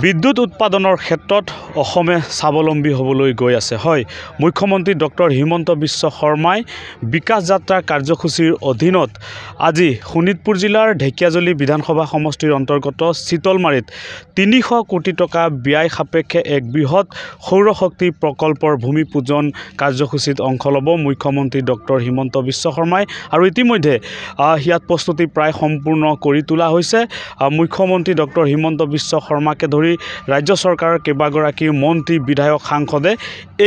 বিদ্যুৎ উৎপাদনৰ ক্ষেত্ৰত অসমে স্বাৱলম্বী হ'বলৈ গৈ আছে হয় মুখ্যমন্ত্ৰী ডক্টৰ হিমন্ত বিশ্ব শৰ্মাই বিকাশ যাত্ৰা কাৰ্যসূচীৰ অধীনত আজি শোণিতপুৰ জিলাৰ ঢেকিয়াজুলি বিধানসভা সমষ্টিৰ অন্তৰ্গত চিতলমাৰীত তিনিশ কোটি টকা ব্যয় সাপেক্ষে এক বৃহৎ সৌৰশক্তি প্ৰকল্পৰ ভূমি পূজন কাৰ্যসূচীত অংশ ল'ব মুখ্যমন্ত্ৰী ডক্টৰ হিমন্ত বিশ্ব শৰ্মাই আৰু ইতিমধ্যে ইয়াত প্ৰস্তুতি প্ৰায় সম্পূৰ্ণ কৰি তোলা হৈছে মুখ্যমন্ত্ৰী ডক্টৰ হিমন্ত বিশ্ব শৰ্মাকে ধৰি ৰাজ্য চৰকাৰৰ কেইবাগৰাকী গৰাকীৰ মন্ত্ৰী বিধায়ক সাংসদে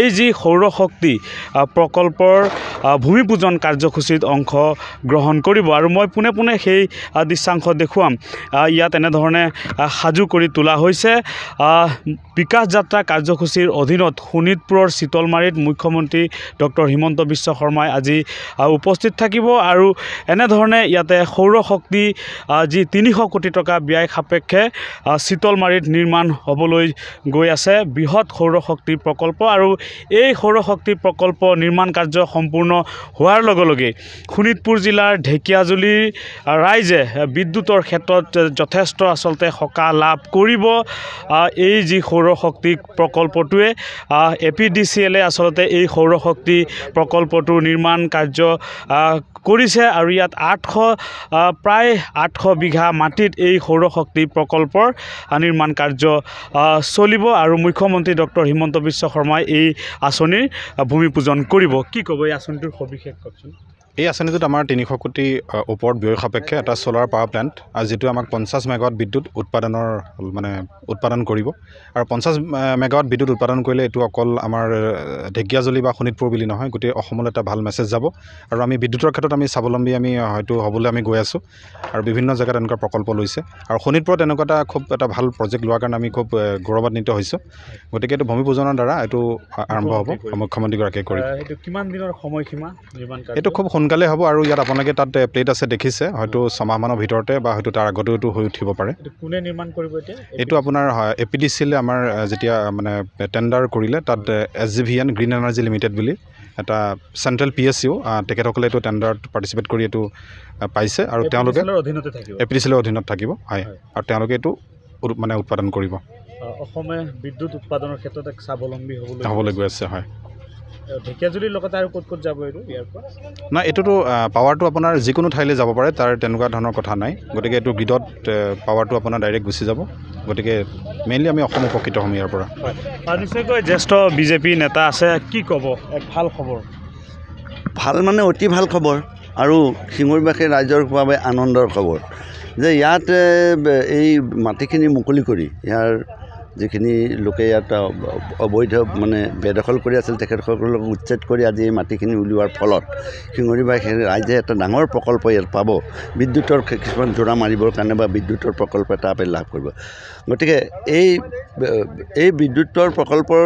এই যি সৌৰশক্তি প্ৰকল্পৰ ভূমি পূজন কাৰ্যসূচীত অংশগ্ৰহণ কৰিব আৰু মই পোনে পোনে সেই দৃশ্যাংশ দেখুৱাম ইয়াত এনেধৰণে সাজু কৰি তোলা হৈছে বিকাশ যাত্ৰা কাৰ্যসূচীৰ অধীনত শোণিতপুৰৰ চিতলমাৰীত মুখ্যমন্ত্ৰী ডক্টৰ হিমন্ত বিশ্ব শৰ্মাই আজি উপস্থিত থাকিব আৰু এনেধৰণে ইয়াতে সৌৰশক্তি যি তিনিশ কোটি টকা ব্যয় সাপেক্ষে চিতলমাৰীত নিৰ্মাণ হ'বলৈ গৈ আছে এটা বৃহৎ সৌৰশক্তি প্ৰকল্প আৰু এই প্ৰকল্প নিৰ্মাণ কাৰ্য সম্পূৰ্ণ হোৱাৰ লগে লগে শোণিতপুৰ জিলাৰ ঢেকিয়াজুলি ৰাইজে বিদ্যুতৰ ক্ষেত্ৰত যথেষ্ট আচলতে সকাহ লাভ কৰিব এই যে সৌৰশক্তি প্ৰকল্পটোৱে এ পি ডি চি এলে আচলতে এই সৌৰশক্তি প্ৰকল্পটোৰ নিৰ্মাণ কাৰ্য কৰিছে আৰু ইয়াত আঠশ প্ৰায় আঠশ বিঘা মাটিত এই সৌৰশক্তি প্ৰকল্পৰ নিৰ্মাণ কাৰ্য চলিব আৰু মুখ্যমন্ত্ৰী ডক্টৰ হিমন্ত বিশ্ব শৰ্মাই এই আঁচনিৰ ভূমি পূজন কৰিব কি ক'ব এই আঁচনিটোৰ সবিশেষ কওকচোন এই আঁচনিটোত আমাৰ তিনিশ কোটি ওপৰত ব্যয় সাপেক্ষে এটা চ'লাৰ পাৱাৰ প্লেণ্ট আৰু যিটো আমাক পঞ্চাছ মেগাৱাট বিদ্যুৎ উৎপাদনৰ মানে উৎপাদন কৰিব আৰু পঞ্চাছ মেগাৱাট বিদ্যুৎ উৎপাদন কৰিলে এইটো অকল আমাৰ ঢেকীয়াজুলি বা শোণিতপুৰ বুলি নহয় গোটেই অসমলৈ এটা ভাল মেছেজ যাব আৰু আমি বিদ্যুতৰ ক্ষেত্ৰত আমি স্বাৱলম্বী আমি হয়তো হ'বলৈ আমি গৈ আছোঁ আৰু বিভিন্ন জেগাত এনেকুৱা প্ৰকল্প লৈছে আৰু শোণিতপুৰত এনেকুৱা এটা খুব এটা ভাল প্ৰজেক্ট লোৱাৰ কাৰণে আমি খুব গৌৰৱান্বিত হৈছোঁ গতিকে এইটো ভূমি পূজনৰ দ্বাৰা এইটো আৰম্ভ হ'ব মুখ্যমন্ত্ৰীগৰাকীয়ে কৰি এইটো খুব দিনৰ সোনকালে হ'ব আৰু ইয়াত আপোনালোকে তাত প্লেট আছে দেখিছে হয়তো ছমাহমানৰ ভিতৰতে বা হয়তো তাৰ আগতেও এইটো হৈ উঠিব পাৰে কোনে নিৰ্মাণ কৰিব এতিয়া এইটো আপোনাৰ হয় এ পি ডি চিলে আমাৰ যেতিয়া মানে টেণ্ডাৰ কৰিলে তাত S G V N green energy limited বুলি এটা চেণ্ট্ৰেল পি এছ ইউ তেখেতসকলে এইটো টেণ্ডাৰত পাৰ্টিচিপেট কৰি এইটো পাইছে আৰু তেওঁলোকে এ পি ডি চিলৰ অধীনত থাকিব হয় আৰু তেওঁলোকে এইটো মানে উৎপাদন কৰিব অসমে বিদ্যুৎ উৎপাদনৰ ক্ষেত্ৰত এক স্বাৱলম্বী হ'বলৈ হ'বলৈ গৈ আছে হয় ঢেকিয়াজুলিৰ লগতে আৰু ক'ত ক'ত যাব এইটো এইটোতো পাৱাৰটো আপোনাৰ যিকোনো ঠাইলৈ যাব পাৰে তাৰ তেনেকুৱা ধৰণৰ কথা নাই গতিকে এইটো গ্ৰীডত পাৱাৰটো আপোনাৰ ডাইৰেক্ট গুচি যাব গতিকে মেইনলি আমি অসম উপকৃত হ'ম ইয়াৰ পৰা আৰু নিশ্চয়কৈ জ্যেষ্ঠ বিজেপি নেতা আছে কি ক'ব এক ভাল খবৰ ভাল মানে অতি ভাল খবৰ আৰু শিঙৰবাসী ৰাইজৰ বাবে আনন্দৰ খবৰ যে ইয়াত এই মাটিখিনি মুকলি কৰি ইয়াৰ যিখিনি লোকে ইয়াত অবৈধ মানে বেদখল কৰি আছিল তেখেতসকলক উচ্ছেদ কৰি আজি এই মাটিখিনি উলিওৱাৰ ফলত শিঙৰিবাই ৰাইজে এটা ডাঙৰ প্ৰকল্প ইয়াত পাব বিদ্যুতৰ কিছুমান জোৰা মাৰিবৰ কাৰণে বা বিদ্যুতৰ প্ৰকল্প এটা লাভ কৰিব গতিকে এই এই বিদ্যুতৰ প্ৰকল্পৰ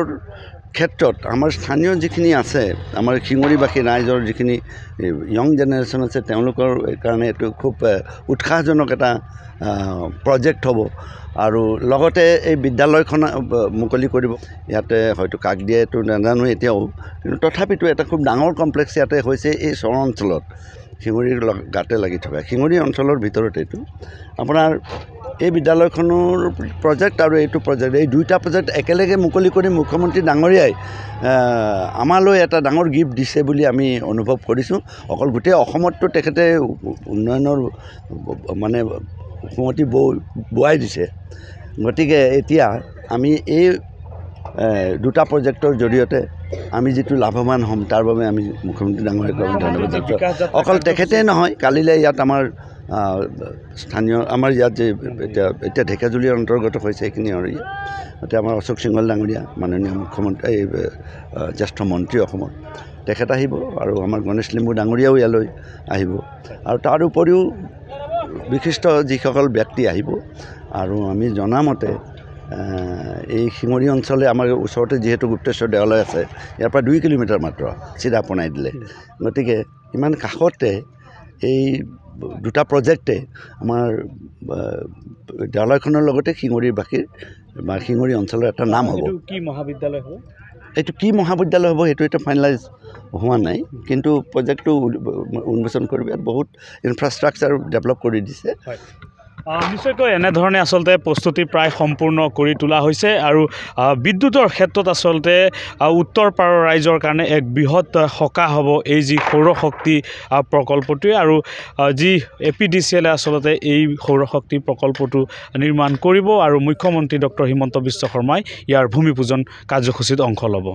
ক্ষেত্ৰত আমাৰ স্থানীয় যিখিনি আছে আমাৰ শিঙৰিবাসী ৰাইজৰ যিখিনি ইয়ং জেনেৰেশ্যন আছে তেওঁলোকৰ কাৰণে এইটো খুব উৎসাহজনক এটা প্ৰজেক্ট হ'ব আৰু লগতে এই বিদ্যালয়খন মুকলি কৰিব ইয়াতে হয়তো কাক দিয়েতো নাজানো এতিয়াও কিন্তু তথাপিতো এটা খুব ডাঙৰ কমপ্লেক্স ইয়াতে হৈছে এই চৰ অঞ্চলত শিঙৰিৰ গাতে লাগি থকা শিঙৰি অঞ্চলৰ ভিতৰত এইটো আপোনাৰ এই বিদ্যালয়খনৰ প্ৰজেক্ট আৰু এইটো প্ৰজেক্ট এই দুয়োটা প্ৰজেক্ট একেলগে মুকলি কৰি মুখ্যমন্ত্ৰী ডাঙৰীয়াই আমালৈ এটা ডাঙৰ গিফ্ট দিছে বুলি আমি অনুভৱ কৰিছোঁ অকল গোটেই অসমততো তেখেতে উন্নয়নৰ মানে সুমতি ব বোৱাই দিছে গতিকে এতিয়া আমি এই দুটা প্ৰজেক্টৰ জৰিয়তে আমি যিটো লাভৱান হ'ম তাৰ বাবে আমি মুখ্যমন্ত্ৰী ডাঙৰীয়াক ধন্যবাদ জনাইছোঁ অকল তেখেতেই নহয় কালিলৈ ইয়াত আমাৰ স্থানীয় আমাৰ ইয়াত যে এতিয়া এতিয়া ঢেকাজুলিৰ অন্তৰ্গত হৈছে এইখিনি আৰু এতিয়া আমাৰ অশোক সিঙল ডাঙৰীয়া মাননীয় মুখ্যমন্ত্ৰী এই জ্যেষ্ঠ মন্ত্ৰী অসমৰ তেখেত আহিব আৰু আমাৰ গণেশ লিম্বু ডাঙৰীয়াও ইয়ালৈ আহিব আৰু তাৰ উপৰিও বিশিষ্ট যিসকল ব্যক্তি আহিব আৰু আমি জনামতে এই শিঙৰি অঞ্চলে আমাৰ ওচৰতে যিহেতু গুপ্তেশ্বৰ দেৱালয় আছে ইয়াৰ পৰা দুই কিলোমিটাৰ মাত্ৰ চিধা পোনাই দিলে গতিকে ইমান কাষতে এই দুটা প্ৰজেক্টে আমাৰ বিদ্যালয়খনৰ লগতে শিঙৰিৰ বাকীৰ বা শিঙৰি অঞ্চলৰ এটা নাম হ'ব কি মহাবিদ্যালয় হ'ব এইটো কি মহাবিদ্যালয় হ'ব সেইটো এতিয়া ফাইনেলাইজ হোৱা নাই কিন্তু প্ৰজেক্টটো উন্মোচন কৰিব ইয়াত বহুত ইনফ্ৰাষ্ট্ৰাকচাৰ ডেভেলপ কৰি দিছে নিশ্চয়কৈ এনেধৰণে আচলতে প্ৰস্তুতি প্ৰায় সম্পূৰ্ণ কৰি তোলা হৈছে আৰু বিদ্যুতৰ ক্ষেত্ৰত আচলতে উত্তৰ পাৰৰ ৰাইজৰ কাৰণে এক বৃহৎ সকাহ হ'ব এই যি সৌৰশক্তি প্ৰকল্পটোৱে আৰু যি এ পি ডি চি এলে আচলতে এই সৌৰশক্তি প্ৰকল্পটো নিৰ্মাণ কৰিব আৰু মুখ্যমন্ত্ৰী ডক্টৰ হিমন্ত বিশ্ব শৰ্মাই ইয়াৰ ভূমি পূজন কাৰ্যসূচীত অংশ ল'ব